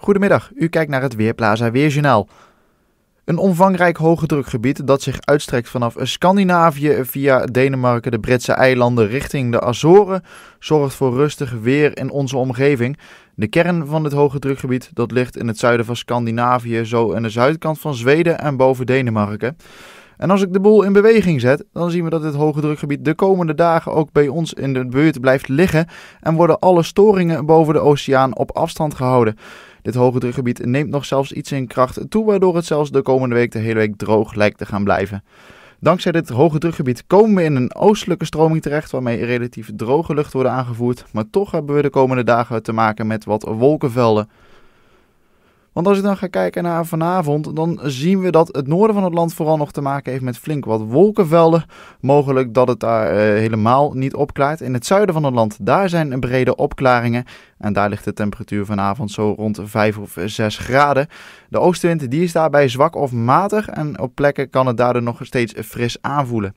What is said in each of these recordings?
Goedemiddag, u kijkt naar het Weerplaza Weerjournaal. Een omvangrijk hoge drukgebied dat zich uitstrekt vanaf Scandinavië via Denemarken, de Britse eilanden richting de Azoren, zorgt voor rustig weer in onze omgeving. De kern van dit hoge drukgebied dat ligt in het zuiden van Scandinavië, zo aan de zuidkant van Zweden en boven Denemarken. En als ik de boel in beweging zet, dan zien we dat dit hoge drukgebied de komende dagen ook bij ons in de buurt blijft liggen en worden alle storingen boven de oceaan op afstand gehouden. Dit hoge drukgebied neemt nog zelfs iets in kracht toe, waardoor het zelfs de komende week de hele week droog lijkt te gaan blijven. Dankzij dit hoge drukgebied komen we in een oostelijke stroming terecht, waarmee relatief droge lucht wordt aangevoerd. Maar toch hebben we de komende dagen te maken met wat wolkenvelden. Want als ik dan ga kijken naar vanavond, dan zien we dat het noorden van het land vooral nog te maken heeft met flink wat wolkenvelden. Mogelijk dat het daar eh, helemaal niet opklaart. In het zuiden van het land, daar zijn brede opklaringen. En daar ligt de temperatuur vanavond zo rond 5 of 6 graden. De oostenwind die is daarbij zwak of matig en op plekken kan het daardoor nog steeds fris aanvoelen.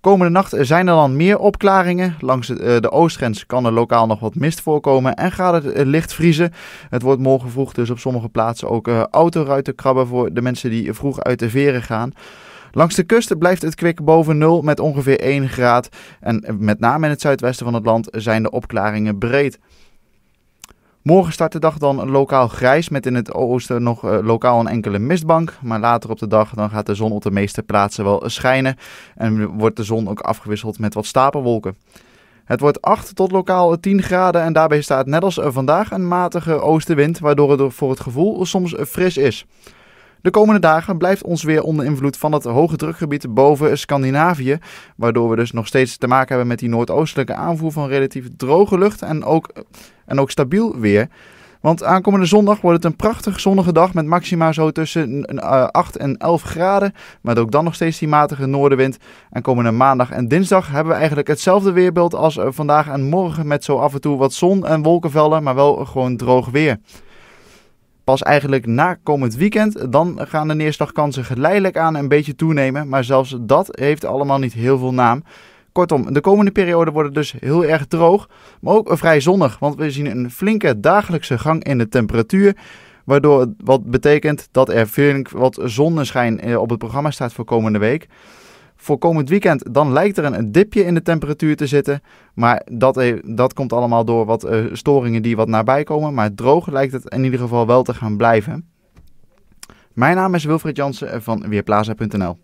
Komende nacht zijn er dan meer opklaringen. Langs eh, de oostgrens kan er lokaal nog wat mist voorkomen en gaat het eh, licht vriezen. Het wordt morgen vroeg dus op sommige plaatsen ook eh, autoruiten krabben voor de mensen die vroeg uit de veren gaan. Langs de kust blijft het kwik boven nul met ongeveer 1 graad. En met name in het zuidwesten van het land zijn de opklaringen breed. Morgen start de dag dan lokaal grijs met in het oosten nog eh, lokaal een enkele mistbank. Maar later op de dag dan gaat de zon op de meeste plaatsen wel schijnen en wordt de zon ook afgewisseld met wat stapelwolken. Het wordt 8 tot lokaal 10 graden en daarbij staat net als eh, vandaag een matige oostenwind, waardoor het voor het gevoel soms fris is. De komende dagen blijft ons weer onder invloed van het hoge drukgebied boven Scandinavië, waardoor we dus nog steeds te maken hebben met die noordoostelijke aanvoer van relatief droge lucht en ook, en ook stabiel weer. Want aankomende zondag wordt het een prachtig zonnige dag met maxima zo tussen 8 eh, en 11 graden. Met ook dan nog steeds die matige noordenwind. En komende maandag en dinsdag hebben we eigenlijk hetzelfde weerbeeld als eh, vandaag en morgen met zo af en toe wat zon en wolkenvelden, maar wel eh, gewoon droog weer pas eigenlijk na komend weekend. Dan gaan de neerslagkansen geleidelijk aan een beetje toenemen. Maar zelfs dat heeft allemaal niet heel veel naam. Kortom, de komende periode wordt het dus heel erg droog, maar ook vrij zonnig, want we zien een flinke dagelijkse gang in de temperatuur. Waardoor wat betekent dat er veel wat zonneschijn eh, op het programma staat voor komende week. Voor komend weekend dan lijkt er een dipje in de temperatuur te zitten. Maar dat, dat komt allemaal door wat eh, storingen die wat nabij komen. Maar droog lijkt het in ieder geval wel te gaan blijven. Mijn naam is Wilfried Jansen van Weerplaza.nl